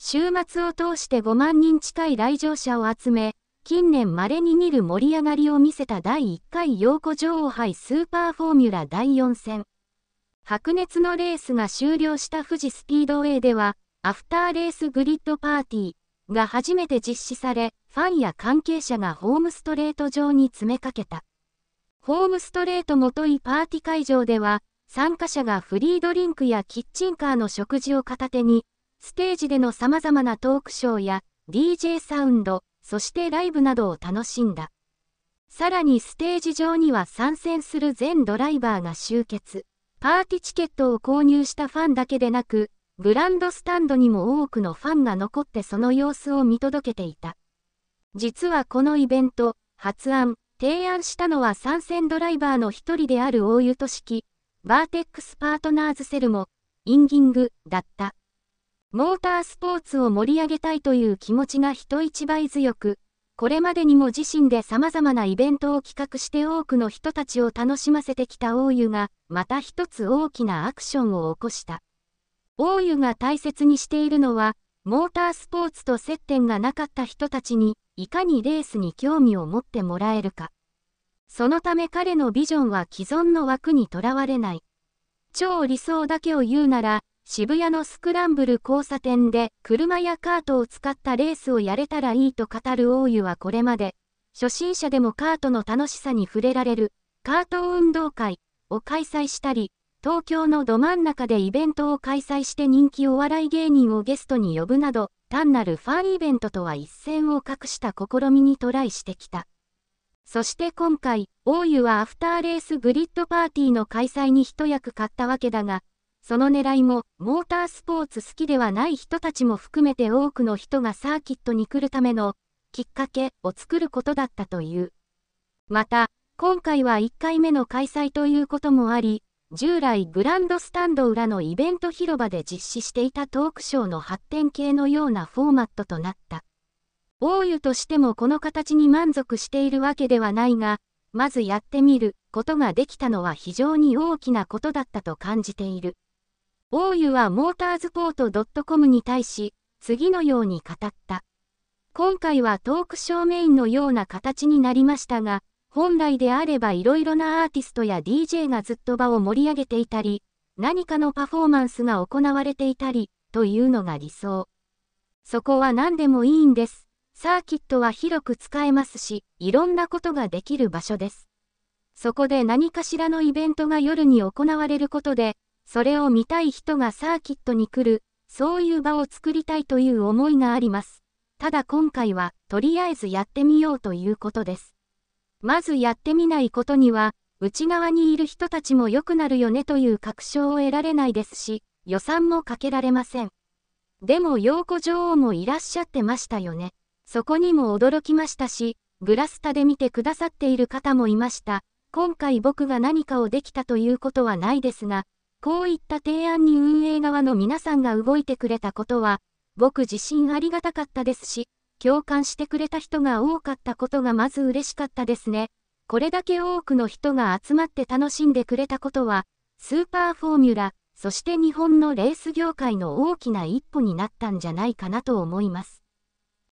週末を通して5万人近い来場者を集め、近年稀に見る盛り上がりを見せた第1回陽子女王杯スーパーフォーミュラ第4戦。白熱のレースが終了した富士スピードウェイでは、アフターレースグリッドパーティーが初めて実施され、ファンや関係者がホームストレート上に詰めかけた。ホームストレートもといパーティー会場では、参加者がフリードリンクやキッチンカーの食事を片手に、ステージでの様々なトークショーや DJ サウンド、そしてライブなどを楽しんだ。さらにステージ上には参戦する全ドライバーが集結。パーティチケットを購入したファンだけでなく、グランドスタンドにも多くのファンが残ってその様子を見届けていた。実はこのイベント、発案、提案したのは参戦ドライバーの一人である大湯俊樹、バーテックスパートナーズセルも、インギング、だった。モータースポーツを盛り上げたいという気持ちが人一倍強く、これまでにも自身で様々なイベントを企画して多くの人たちを楽しませてきた大湯が、また一つ大きなアクションを起こした。大湯が大切にしているのは、モータースポーツと接点がなかった人たちに、いかにレースに興味を持ってもらえるか。そのため彼のビジョンは既存の枠にとらわれない。超理想だけを言うなら、渋谷のスクランブル交差点で車やカートを使ったレースをやれたらいいと語る大湯はこれまで、初心者でもカートの楽しさに触れられる、カート運動会を開催したり、東京のど真ん中でイベントを開催して人気お笑い芸人をゲストに呼ぶなど、単なるファンイベントとは一線を画した試みにトライしてきた。そして今回、大湯はアフターレースグリッドパーティーの開催に一役買ったわけだが、その狙いも、モータースポーツ好きではない人たちも含めて多くの人がサーキットに来るための、きっかけを作ることだったという。また、今回は1回目の開催ということもあり、従来グランドスタンド裏のイベント広場で実施していたトークショーの発展系のようなフォーマットとなった。大湯としてもこの形に満足しているわけではないが、まずやってみることができたのは非常に大きなことだったと感じている。大湯はモーターズポート .com に対し、次のように語った。今回はトークショーメインのような形になりましたが、本来であれば色々なアーティストや DJ がずっと場を盛り上げていたり、何かのパフォーマンスが行われていたり、というのが理想。そこは何でもいいんです。サーキットは広く使えますし、いろんなことができる場所です。そこで何かしらのイベントが夜に行われることで、それを見たい人がサーキットに来る、そういう場を作りたいという思いがあります。ただ今回は、とりあえずやってみようということです。まずやってみないことには、内側にいる人たちも良くなるよねという確証を得られないですし、予算もかけられません。でも洋子女王もいらっしゃってましたよね。そこにも驚きましたし、グラスタで見てくださっている方もいました。今回僕が何かをできたということはないですが、こういった提案に運営側の皆さんが動いてくれたことは、僕自身ありがたかったですし、共感してくれた人が多かったことがまず嬉しかったですね。これだけ多くの人が集まって楽しんでくれたことは、スーパーフォーミュラ、そして日本のレース業界の大きな一歩になったんじゃないかなと思います。